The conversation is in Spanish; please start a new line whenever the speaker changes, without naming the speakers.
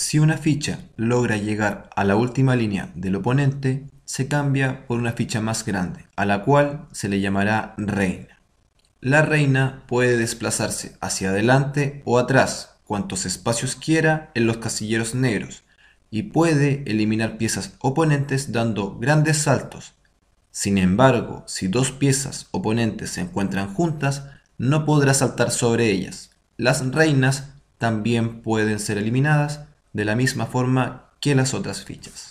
Si una ficha logra llegar a la última línea del oponente, se cambia por una ficha más grande, a la cual se le llamará reina. La reina puede desplazarse hacia adelante o atrás cuantos espacios quiera en los casilleros negros y puede eliminar piezas oponentes dando grandes saltos. Sin embargo, si dos piezas oponentes se encuentran juntas, no podrá saltar sobre ellas. Las reinas también pueden ser eliminadas de la misma forma que las otras fichas.